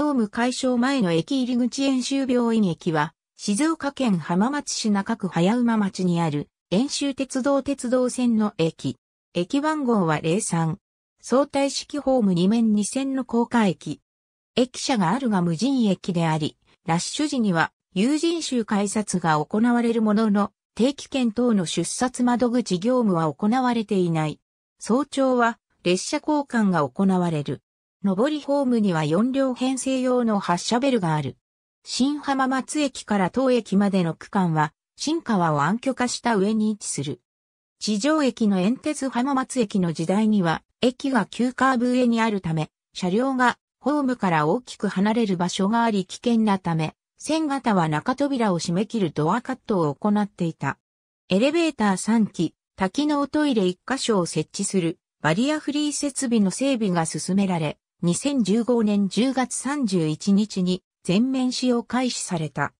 ホーム解消前の駅入口演習病院駅は、静岡県浜松市中区早馬町にある、演習鉄道鉄道線の駅。駅番号は03。相対式ホーム2面2線の高架駅。駅舎があるが無人駅であり、ラッシュ時には有人集改札が行われるものの、定期券等の出札窓口業務は行われていない。早朝は列車交換が行われる。上りホームには4両編成用の発車ベルがある。新浜松駅から当駅までの区間は、新川を暗渠化した上に位置する。地上駅の煙鉄浜松駅の時代には、駅が急カーブ上にあるため、車両がホームから大きく離れる場所があり危険なため、線型は中扉を閉め切るドアカットを行っていた。エレベーター3機、多機能トイレ1箇所を設置するバリアフリー設備の整備が進められ、2015年10月31日に全面使用開始された。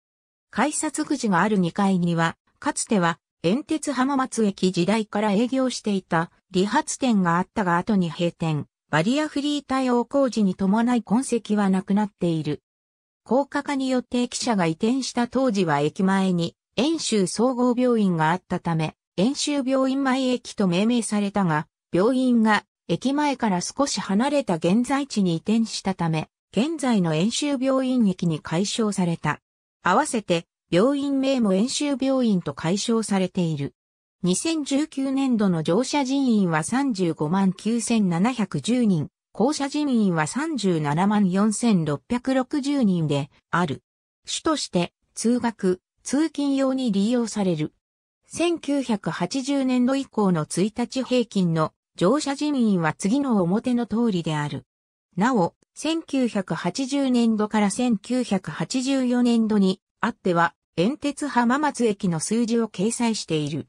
改札口がある2階には、かつては、遠鉄浜松駅時代から営業していた理髪店があったが後に閉店、バリアフリー対応工事に伴い痕跡はなくなっている。高架化によって駅舎が移転した当時は駅前に、遠州総合病院があったため、遠州病院前駅と命名されたが、病院が駅前から少し離れた現在地に移転したため、現在の遠州病院駅に解消された。合わせて、病院名も遠州病院と解消されている。2019年度の乗車人員は35万9710人、降車人員は37万4660人である。主として通学、通勤用に利用される。1980年度以降の1日平均の乗車人員は次の表の通りである。なお、1980年度から1984年度にあっては、遠鉄浜松駅の数字を掲載している。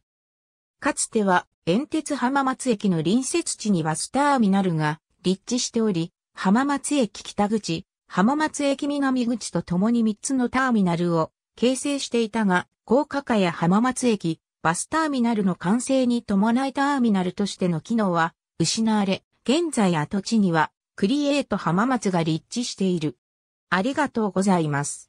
かつては、遠鉄浜松駅の隣接地にバスターミナルが立地しており、浜松駅北口、浜松駅南口とともに3つのターミナルを形成していたが、高架下や浜松駅、バスターミナルの完成に伴いターミナルとしての機能は失われ、現在跡地にはクリエイト浜松が立地している。ありがとうございます。